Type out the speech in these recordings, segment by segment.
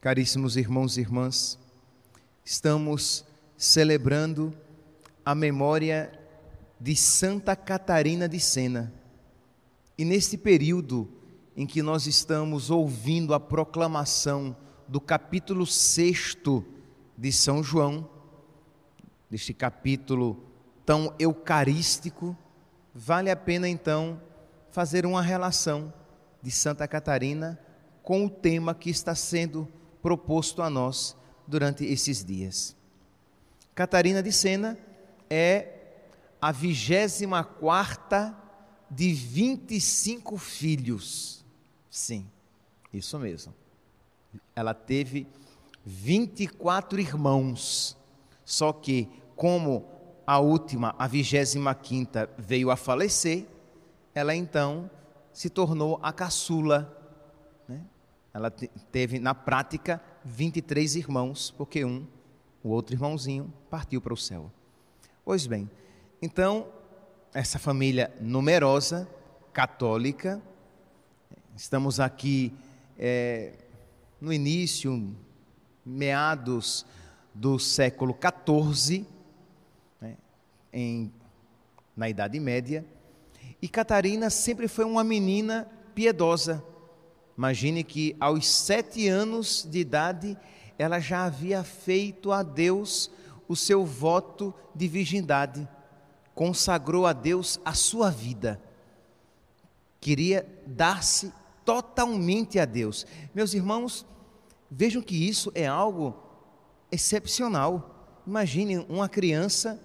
Caríssimos irmãos e irmãs, estamos celebrando a memória de Santa Catarina de Sena. E neste período em que nós estamos ouvindo a proclamação do capítulo 6 de São João, deste capítulo tão eucarístico, vale a pena então fazer uma relação de Santa Catarina com o tema que está sendo proposto a nós durante esses dias. Catarina de Sena é a vigésima quarta de 25 filhos. Sim, isso mesmo. Ela teve 24 irmãos. Só que, como a última, a vigésima quinta, veio a falecer, ela então se tornou a caçula. Né? Ela teve, na prática, 23 irmãos, porque um, o outro irmãozinho, partiu para o céu. Pois bem, então, essa família numerosa, católica, estamos aqui é, no início, meados do século XIV, né, em, na Idade Média, e Catarina sempre foi uma menina piedosa, Imagine que aos sete anos de idade ela já havia feito a Deus o seu voto de virgindade, consagrou a Deus a sua vida, queria dar-se totalmente a Deus. Meus irmãos, vejam que isso é algo excepcional. Imagine uma criança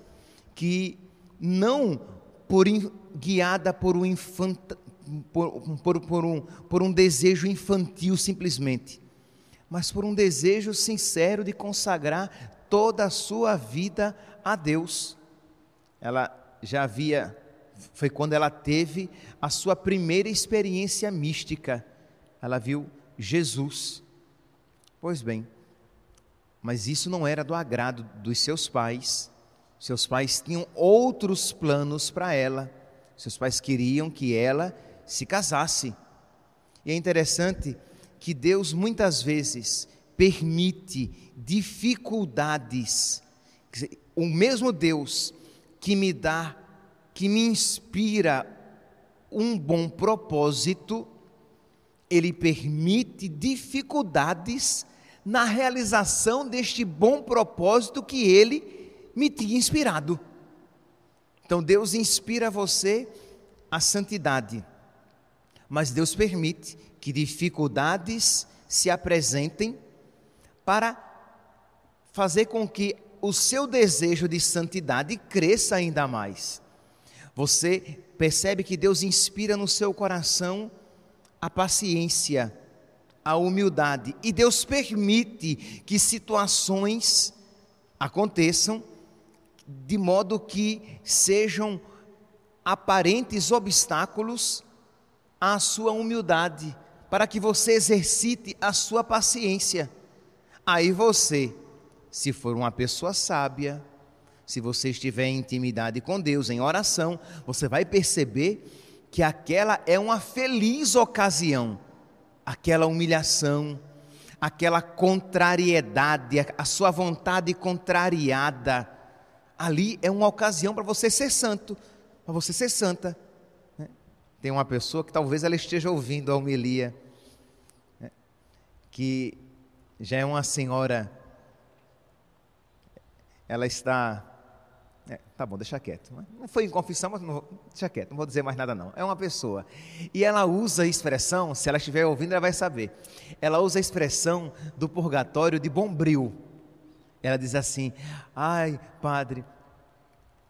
que não por guiada por um por, por, um, por um desejo infantil simplesmente, mas por um desejo sincero de consagrar toda a sua vida a Deus. Ela já havia, foi quando ela teve a sua primeira experiência mística, ela viu Jesus. Pois bem, mas isso não era do agrado dos seus pais. Seus pais tinham outros planos para ela. Seus pais queriam que ela se casasse. E é interessante que Deus muitas vezes permite dificuldades. O mesmo Deus que me dá, que me inspira um bom propósito, ele permite dificuldades na realização deste bom propósito que ele me tinha inspirado. Então Deus inspira você à santidade. Mas Deus permite que dificuldades se apresentem para fazer com que o seu desejo de santidade cresça ainda mais. Você percebe que Deus inspira no seu coração a paciência, a humildade, e Deus permite que situações aconteçam de modo que sejam aparentes obstáculos a sua humildade, para que você exercite a sua paciência. Aí você, se for uma pessoa sábia, se você estiver em intimidade com Deus, em oração, você vai perceber que aquela é uma feliz ocasião, aquela humilhação, aquela contrariedade, a sua vontade contrariada. Ali é uma ocasião para você ser santo, para você ser santa tem uma pessoa que talvez ela esteja ouvindo a homilia, né? que já é uma senhora, ela está. É, tá bom, deixa quieto. Né? Não foi em confissão, mas não, deixa quieto, não vou dizer mais nada não. É uma pessoa. E ela usa a expressão, se ela estiver ouvindo, ela vai saber. Ela usa a expressão do purgatório de Bombril. Ela diz assim: Ai, padre,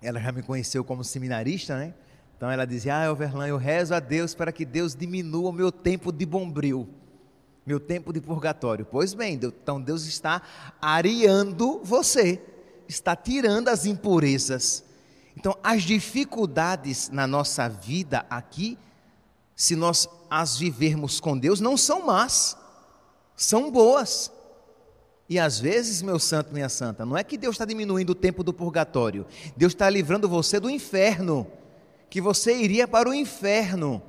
ela já me conheceu como seminarista, né? Então ela dizia: Ah, Overlan, eu rezo a Deus para que Deus diminua o meu tempo de bombril, meu tempo de purgatório. Pois bem, então Deus está areando você, está tirando as impurezas. Então, as dificuldades na nossa vida aqui, se nós as vivermos com Deus, não são más, são boas. E às vezes, meu santo, minha santa, não é que Deus está diminuindo o tempo do purgatório, Deus está livrando você do inferno que você iria para o inferno.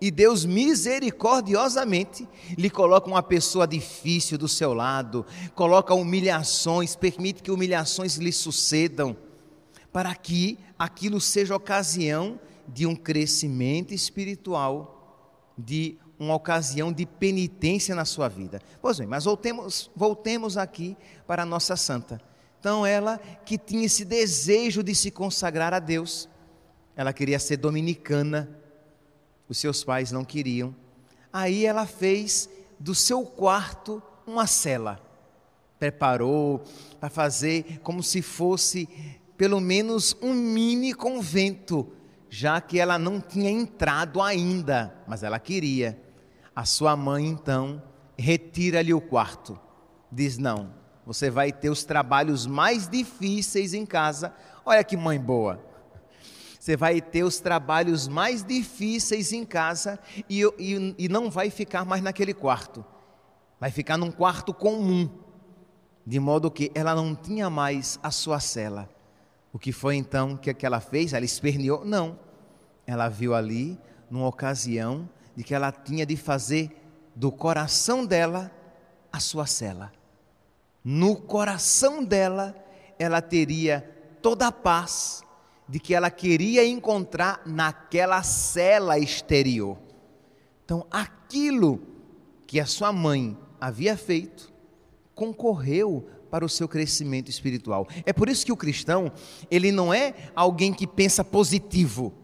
E Deus misericordiosamente lhe coloca uma pessoa difícil do seu lado, coloca humilhações, permite que humilhações lhe sucedam, para que aquilo seja ocasião de um crescimento espiritual, de uma ocasião de penitência na sua vida. Pois bem, mas voltemos, voltemos aqui para a nossa santa. Então, ela que tinha esse desejo de se consagrar a Deus, ela queria ser dominicana, os seus pais não queriam. Aí ela fez do seu quarto uma cela. Preparou para fazer como se fosse pelo menos um mini convento, já que ela não tinha entrado ainda, mas ela queria. A sua mãe então retira-lhe o quarto. Diz: Não, você vai ter os trabalhos mais difíceis em casa. Olha que mãe boa. Você vai ter os trabalhos mais difíceis em casa e, e, e não vai ficar mais naquele quarto. Vai ficar num quarto comum. De modo que ela não tinha mais a sua cela. O que foi então que, que ela fez? Ela esperneou? Não. Ela viu ali, numa ocasião, de que ela tinha de fazer do coração dela a sua cela. No coração dela, ela teria toda a paz, de que ela queria encontrar naquela cela exterior. Então, aquilo que a sua mãe havia feito concorreu para o seu crescimento espiritual. É por isso que o cristão, ele não é alguém que pensa positivo.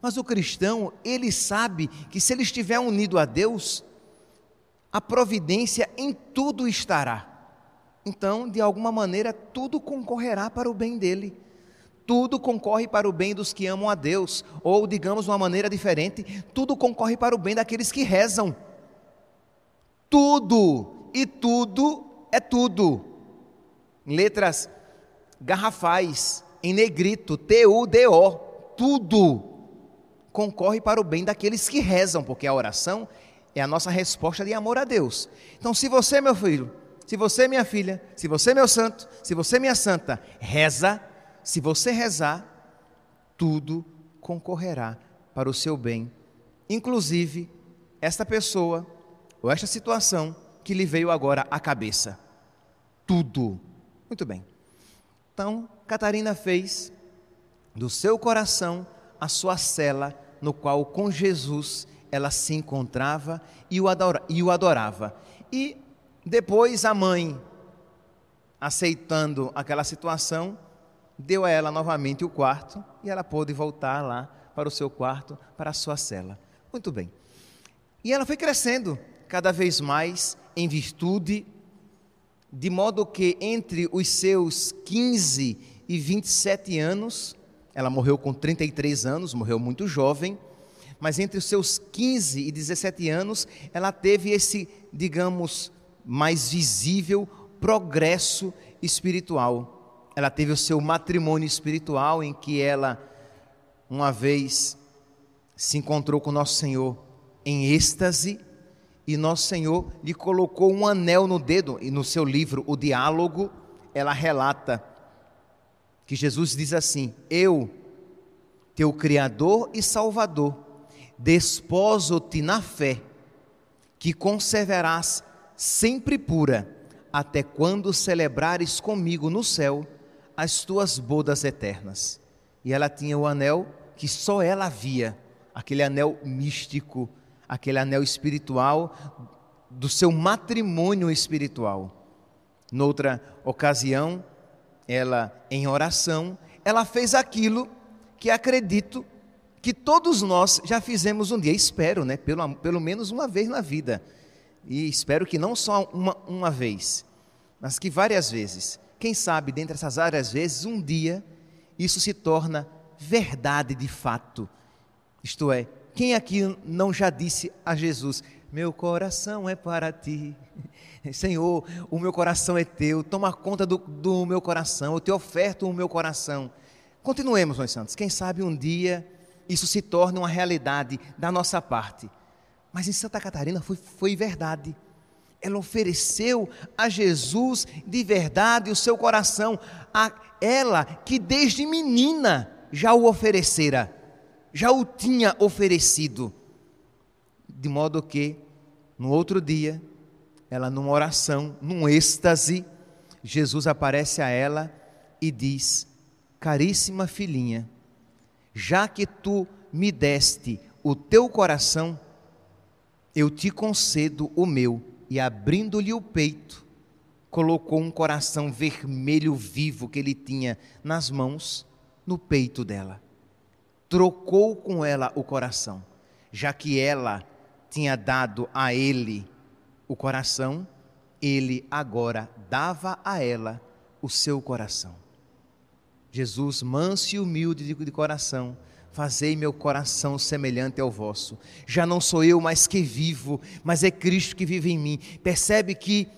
Mas o cristão, ele sabe que se ele estiver unido a Deus, a providência em tudo estará. Então, de alguma maneira, tudo concorrerá para o bem dele tudo concorre para o bem dos que amam a Deus, ou digamos de uma maneira diferente, tudo concorre para o bem daqueles que rezam. Tudo e tudo é tudo. Em letras garrafais, em negrito, T-U-D-O, tudo concorre para o bem daqueles que rezam, porque a oração é a nossa resposta de amor a Deus. Então, se você, meu filho, se você, minha filha, se você, meu santo, se você, minha santa, reza, se você rezar, tudo concorrerá para o seu bem, inclusive esta pessoa ou esta situação que lhe veio agora à cabeça. Tudo. Muito bem. Então, Catarina fez do seu coração a sua cela no qual com Jesus ela se encontrava e o, adora, e o adorava. E depois a mãe, aceitando aquela situação, deu a ela novamente o quarto e ela pôde voltar lá para o seu quarto, para a sua cela. Muito bem. E ela foi crescendo cada vez mais em virtude, de modo que entre os seus 15 e 27 anos, ela morreu com 33 anos, morreu muito jovem, mas entre os seus 15 e 17 anos, ela teve esse, digamos, mais visível progresso espiritual ela teve o seu matrimônio espiritual em que ela, uma vez, se encontrou com Nosso Senhor em êxtase e Nosso Senhor lhe colocou um anel no dedo. E no seu livro, O Diálogo, ela relata que Jesus diz assim: Eu, teu Criador e Salvador, desposo-te na fé, que conservarás sempre pura, até quando celebrares comigo no céu as tuas bodas eternas. E ela tinha o anel que só ela via, aquele anel místico, aquele anel espiritual do seu matrimônio espiritual. Noutra ocasião, ela em oração, ela fez aquilo que acredito que todos nós já fizemos um dia, espero, né? Pelo, pelo menos uma vez na vida. E espero que não só uma, uma vez, mas que várias vezes. Quem sabe, dentre essas áreas, às vezes, um dia isso se torna verdade de fato. Isto é, quem aqui não já disse a Jesus: Meu coração é para ti, Senhor, o meu coração é teu, toma conta do, do meu coração, eu te oferto o meu coração. Continuemos, meus santos, quem sabe um dia isso se torna uma realidade da nossa parte. Mas em Santa Catarina foi, foi verdade. Ela ofereceu a Jesus de verdade o seu coração, a ela que desde menina já o oferecera, já o tinha oferecido. De modo que, no outro dia, ela numa oração, num êxtase, Jesus aparece a ela e diz: Caríssima filhinha, já que tu me deste o teu coração, eu te concedo o meu e, abrindo-lhe o peito, colocou um coração vermelho vivo que ele tinha nas mãos no peito dela. Trocou com ela o coração, já que ela tinha dado a ele o coração, ele agora dava a ela o seu coração. Jesus, manso e humilde de coração, Fazei meu coração semelhante ao vosso. Já não sou eu mais que vivo, mas é Cristo que vive em mim. Percebe que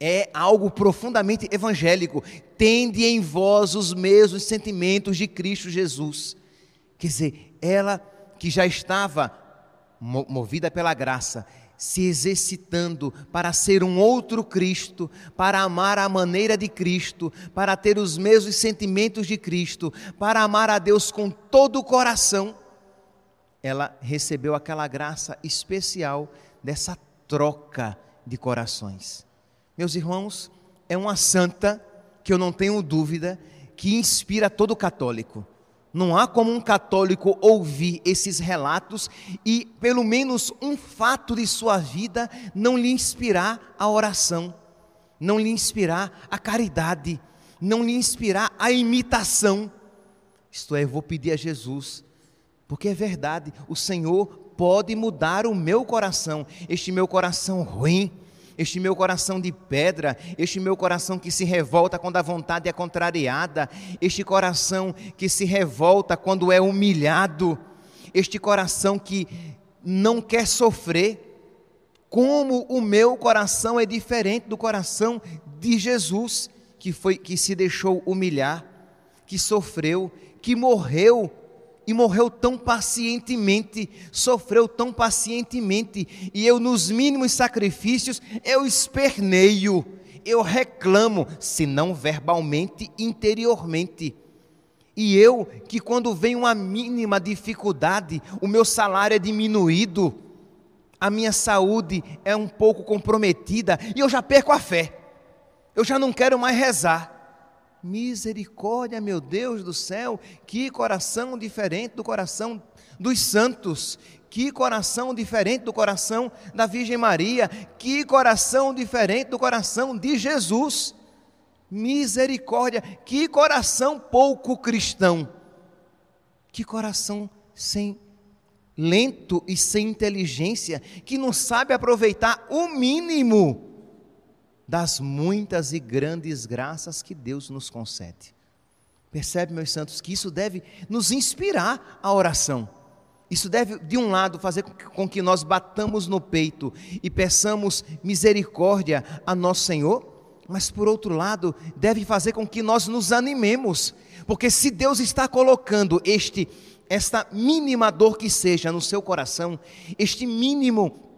é algo profundamente evangélico. Tende em vós os mesmos sentimentos de Cristo Jesus. Quer dizer, ela que já estava movida pela graça, se exercitando para ser um outro Cristo, para amar a maneira de Cristo, para ter os mesmos sentimentos de Cristo, para amar a Deus com todo o coração, ela recebeu aquela graça especial dessa troca de corações. Meus irmãos, é uma santa que eu não tenho dúvida que inspira todo católico. Não há como um católico ouvir esses relatos e, pelo menos, um fato de sua vida não lhe inspirar a oração, não lhe inspirar a caridade, não lhe inspirar a imitação. Isto é, eu vou pedir a Jesus, porque é verdade, o Senhor pode mudar o meu coração, este meu coração ruim, este meu coração de pedra, este meu coração que se revolta quando a vontade é contrariada, este coração que se revolta quando é humilhado, este coração que não quer sofrer. Como o meu coração é diferente do coração de Jesus, que foi que se deixou humilhar, que sofreu, que morreu e morreu tão pacientemente, sofreu tão pacientemente, e eu, nos mínimos sacrifícios, eu esperneio, eu reclamo, se não verbalmente, interiormente. E eu, que quando vem uma mínima dificuldade, o meu salário é diminuído, a minha saúde é um pouco comprometida, e eu já perco a fé, eu já não quero mais rezar. Misericórdia, meu Deus do céu, que coração diferente do coração dos santos, que coração diferente do coração da Virgem Maria, que coração diferente do coração de Jesus. Misericórdia, que coração pouco cristão, que coração sem lento e sem inteligência, que não sabe aproveitar o mínimo das muitas e grandes graças que Deus nos concede. Percebe, meus santos, que isso deve nos inspirar a oração. Isso deve, de um lado, fazer com que nós batamos no peito e peçamos misericórdia a nosso Senhor, mas, por outro lado, deve fazer com que nós nos animemos, porque se Deus está colocando este, esta mínima dor que seja no seu coração, este mínimo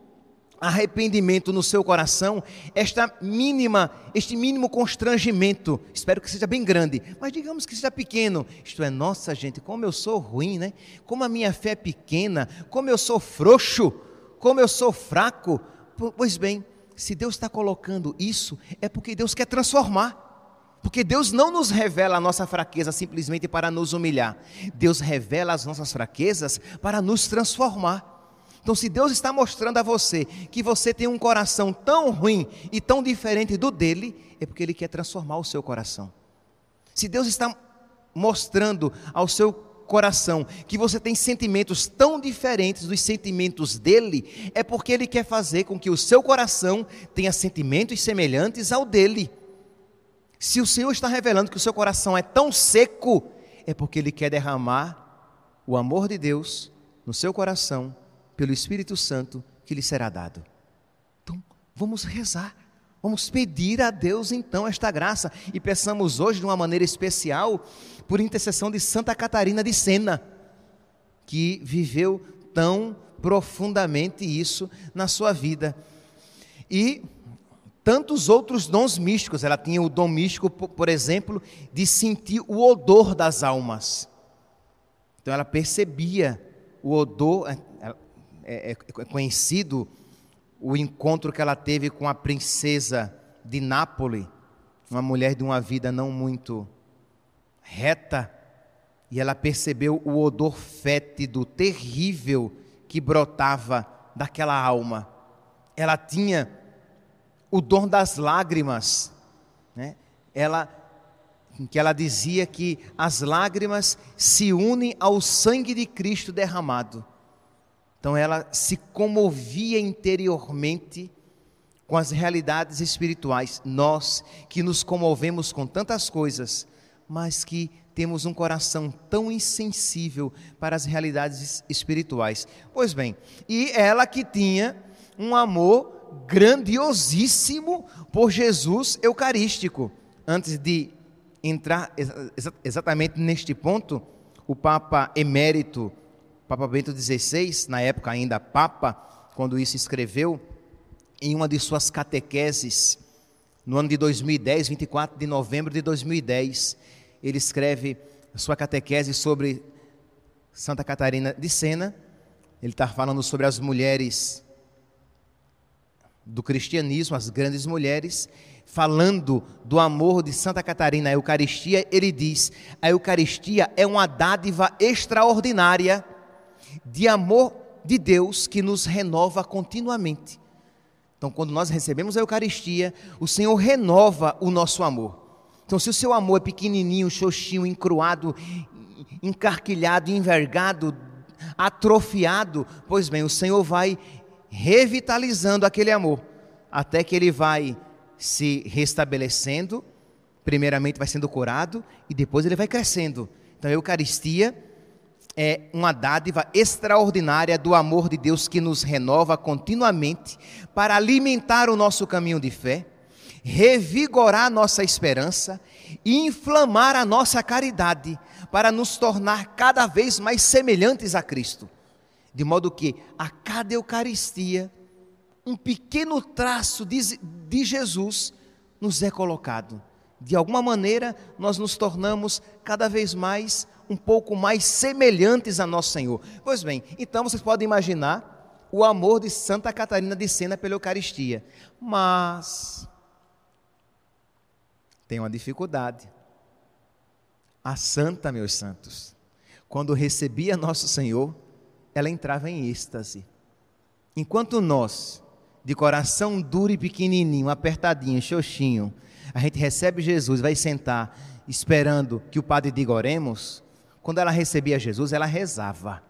arrependimento no seu coração, esta mínima, este mínimo constrangimento, espero que seja bem grande, mas digamos que seja pequeno. Isto é, nossa gente, como eu sou ruim, né? Como a minha fé é pequena, como eu sou frouxo, como eu sou fraco. Pois bem, se Deus está colocando isso, é porque Deus quer transformar. Porque Deus não nos revela a nossa fraqueza simplesmente para nos humilhar. Deus revela as nossas fraquezas para nos transformar. Então, se Deus está mostrando a você que você tem um coração tão ruim e tão diferente do dele, é porque ele quer transformar o seu coração. Se Deus está mostrando ao seu coração que você tem sentimentos tão diferentes dos sentimentos dele, é porque ele quer fazer com que o seu coração tenha sentimentos semelhantes ao dele. Se o Senhor está revelando que o seu coração é tão seco, é porque ele quer derramar o amor de Deus no seu coração pelo Espírito Santo que lhe será dado. Então, vamos rezar, vamos pedir a Deus então esta graça e peçamos hoje de uma maneira especial por intercessão de Santa Catarina de Sena, que viveu tão profundamente isso na sua vida. E tantos outros dons místicos. Ela tinha o dom místico, por exemplo, de sentir o odor das almas. Então ela percebia o odor, é, é, é conhecido o encontro que ela teve com a princesa de Nápoles, uma mulher de uma vida não muito reta, e ela percebeu o odor fétido, terrível, que brotava daquela alma. Ela tinha o dom das lágrimas, né? Ela que ela dizia que as lágrimas se unem ao sangue de Cristo derramado. Então ela se comovia interiormente com as realidades espirituais. Nós que nos comovemos com tantas coisas, mas que temos um coração tão insensível para as realidades espirituais. Pois bem, e ela que tinha um amor grandiosíssimo por Jesus eucarístico. Antes de entrar exatamente neste ponto, o Papa emérito Papa Bento XVI, na época ainda Papa, quando isso escreveu, em uma de suas catequeses, no ano de 2010, 24 de novembro de 2010, ele escreve sua catequese sobre Santa Catarina de Sena. Ele está falando sobre as mulheres do cristianismo, as grandes mulheres, falando do amor de Santa Catarina à Eucaristia. Ele diz: a Eucaristia é uma dádiva extraordinária de amor de Deus que nos renova continuamente. Então, quando nós recebemos a Eucaristia, o Senhor renova o nosso amor. Então, se o seu amor é pequenininho, xoxinho, encruado, encarquilhado, envergado, atrofiado, pois bem, o Senhor vai revitalizando aquele amor, até que ele vai se restabelecendo, primeiramente vai sendo curado e depois ele vai crescendo. Então, a Eucaristia é uma dádiva extraordinária do amor de Deus que nos renova continuamente para alimentar o nosso caminho de fé, revigorar nossa esperança e inflamar a nossa caridade para nos tornar cada vez mais semelhantes a Cristo. De modo que a cada Eucaristia, um pequeno traço de, de Jesus nos é colocado. De alguma maneira, nós nos tornamos cada vez mais um pouco mais semelhantes a nosso Senhor. Pois bem, então vocês podem imaginar o amor de Santa Catarina de Sena pela Eucaristia. Mas tem uma dificuldade. A santa, meus santos, quando recebia nosso Senhor, ela entrava em êxtase. Enquanto nós, de coração duro e pequenininho, apertadinho, xoxinho, a gente recebe Jesus, vai sentar esperando que o padre diga oremos, quando ela recebia Jesus, ela rezava.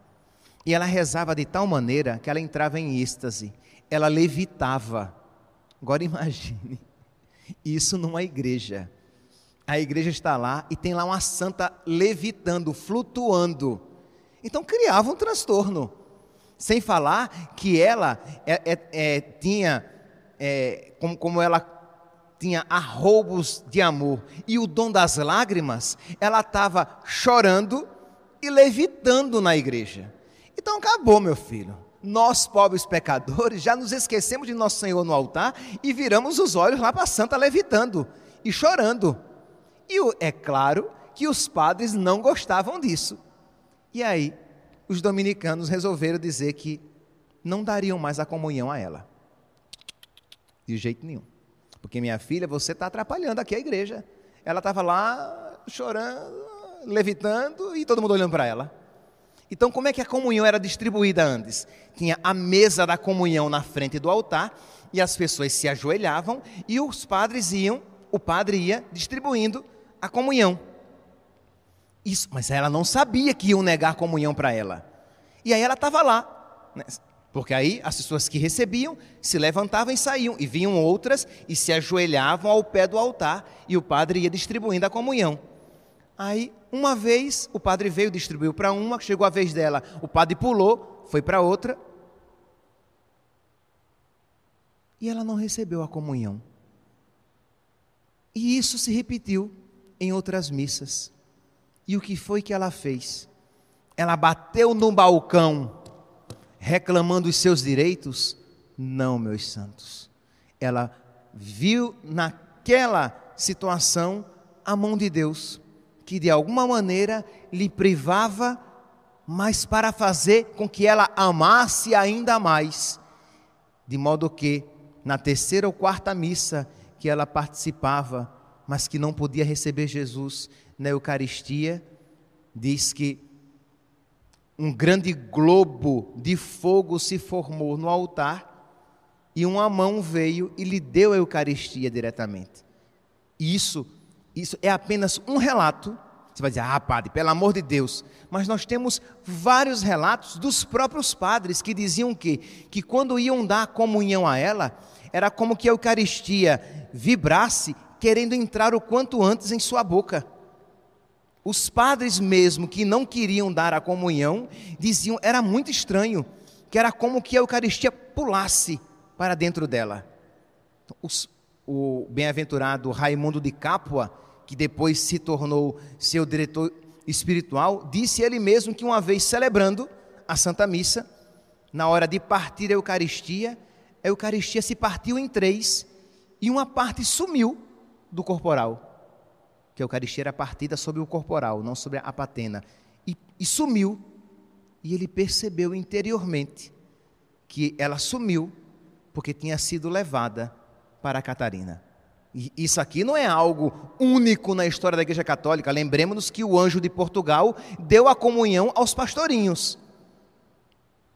E ela rezava de tal maneira que ela entrava em êxtase, ela levitava. Agora imagine, isso numa igreja. A igreja está lá e tem lá uma santa levitando, flutuando. Então criava um transtorno. Sem falar que ela é, é, é, tinha, é, como, como ela tinha arroubos de amor e o dom das lágrimas, ela estava chorando e levitando na igreja. Então acabou, meu filho. Nós, pobres pecadores, já nos esquecemos de nosso Senhor no altar e viramos os olhos lá para a santa levitando e chorando. E é claro que os padres não gostavam disso. E aí, os dominicanos resolveram dizer que não dariam mais a comunhão a ela. De jeito nenhum. Porque minha filha, você está atrapalhando aqui a igreja. Ela estava lá chorando, levitando e todo mundo olhando para ela. Então, como é que a comunhão era distribuída antes? Tinha a mesa da comunhão na frente do altar e as pessoas se ajoelhavam e os padres iam, o padre ia distribuindo a comunhão. Isso, mas ela não sabia que iam negar comunhão para ela. E aí ela estava lá, né? Porque aí as pessoas que recebiam se levantavam e saíam, e vinham outras e se ajoelhavam ao pé do altar, e o padre ia distribuindo a comunhão. Aí, uma vez, o padre veio, distribuiu para uma, chegou a vez dela, o padre pulou, foi para outra, e ela não recebeu a comunhão. E isso se repetiu em outras missas. E o que foi que ela fez? Ela bateu no balcão reclamando os seus direitos? Não, meus santos. Ela viu naquela situação a mão de Deus, que de alguma maneira lhe privava, mas para fazer com que ela amasse ainda mais. De modo que, na terceira ou quarta missa que ela participava, mas que não podia receber Jesus na Eucaristia, diz que um grande globo de fogo se formou no altar e uma mão veio e lhe deu a Eucaristia diretamente. E isso, isso é apenas um relato. Você vai dizer, ah, padre, pelo amor de Deus. Mas nós temos vários relatos dos próprios padres que diziam que, que quando iam dar comunhão a ela, era como que a Eucaristia vibrasse, querendo entrar o quanto antes em sua boca. Os padres mesmo que não queriam dar a comunhão diziam era muito estranho, que era como que a Eucaristia pulasse para dentro dela. Os, o bem-aventurado Raimundo de Capua, que depois se tornou seu diretor espiritual, disse ele mesmo que uma vez celebrando a Santa Missa, na hora de partir a Eucaristia, a Eucaristia se partiu em três e uma parte sumiu do corporal que a Eucaristia era partida sobre o corporal, não sobre a patena. E, e sumiu, e ele percebeu interiormente que ela sumiu porque tinha sido levada para Catarina. E isso aqui não é algo único na história da Igreja Católica. Lembremos-nos que o anjo de Portugal deu a comunhão aos pastorinhos.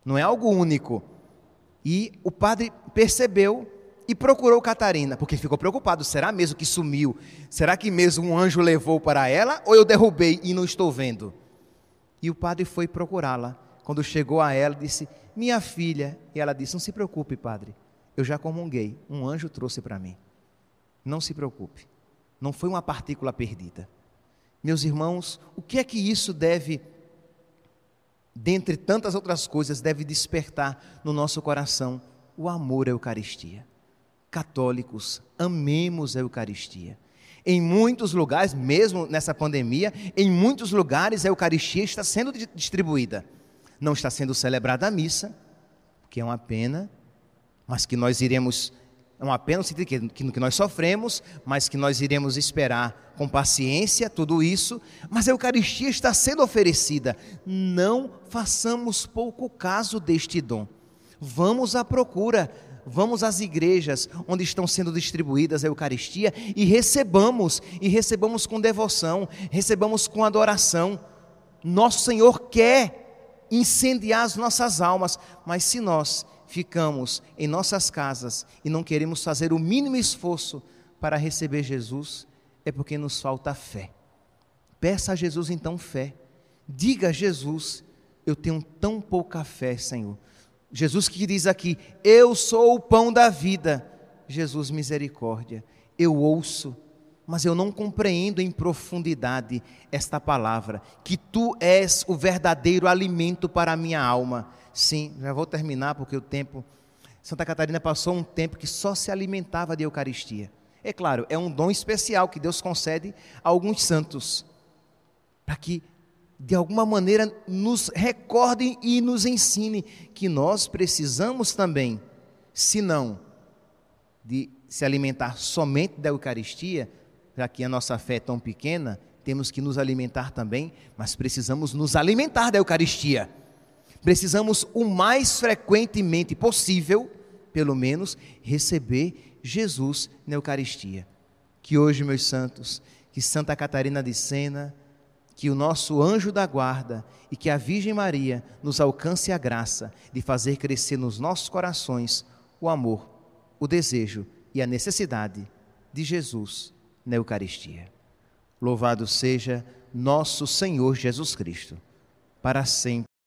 Não é algo único. E o padre percebeu e procurou Catarina, porque ficou preocupado. Será mesmo que sumiu? Será que mesmo um anjo levou para ela? Ou eu derrubei e não estou vendo? E o padre foi procurá-la. Quando chegou a ela, disse: Minha filha. E ela disse: Não se preocupe, padre. Eu já comunguei. Um anjo trouxe para mim. Não se preocupe. Não foi uma partícula perdida. Meus irmãos, o que é que isso deve, dentre tantas outras coisas, deve despertar no nosso coração? O amor à Eucaristia católicos, amemos a Eucaristia. Em muitos lugares, mesmo nessa pandemia, em muitos lugares a Eucaristia está sendo distribuída. Não está sendo celebrada a missa, que é uma pena, mas que nós iremos, É uma pena não apenas que nós sofremos, mas que nós iremos esperar com paciência tudo isso. Mas a Eucaristia está sendo oferecida. Não façamos pouco caso deste dom. Vamos à procura vamos às igrejas onde estão sendo distribuídas a Eucaristia e recebamos, e recebamos com devoção, recebamos com adoração. Nosso Senhor quer incendiar as nossas almas, mas se nós ficamos em nossas casas e não queremos fazer o mínimo esforço para receber Jesus, é porque nos falta fé. Peça a Jesus então fé. Diga a Jesus: Eu tenho tão pouca fé, Senhor. Jesus que diz aqui: Eu sou o pão da vida. Jesus, misericórdia. Eu ouço, mas eu não compreendo em profundidade esta palavra, que tu és o verdadeiro alimento para a minha alma. Sim, já vou terminar porque o tempo. Santa Catarina passou um tempo que só se alimentava de Eucaristia. É claro, é um dom especial que Deus concede a alguns santos, para que de alguma maneira, nos recorde e nos ensine que nós precisamos também, se não de se alimentar somente da Eucaristia, já que a nossa fé é tão pequena, temos que nos alimentar também, mas precisamos nos alimentar da Eucaristia. Precisamos o mais frequentemente possível, pelo menos, receber Jesus na Eucaristia. Que hoje, meus santos, que Santa Catarina de Sena, que o nosso anjo da guarda e que a Virgem Maria nos alcance a graça de fazer crescer nos nossos corações o amor, o desejo e a necessidade de Jesus na Eucaristia. Louvado seja nosso Senhor Jesus Cristo, para sempre.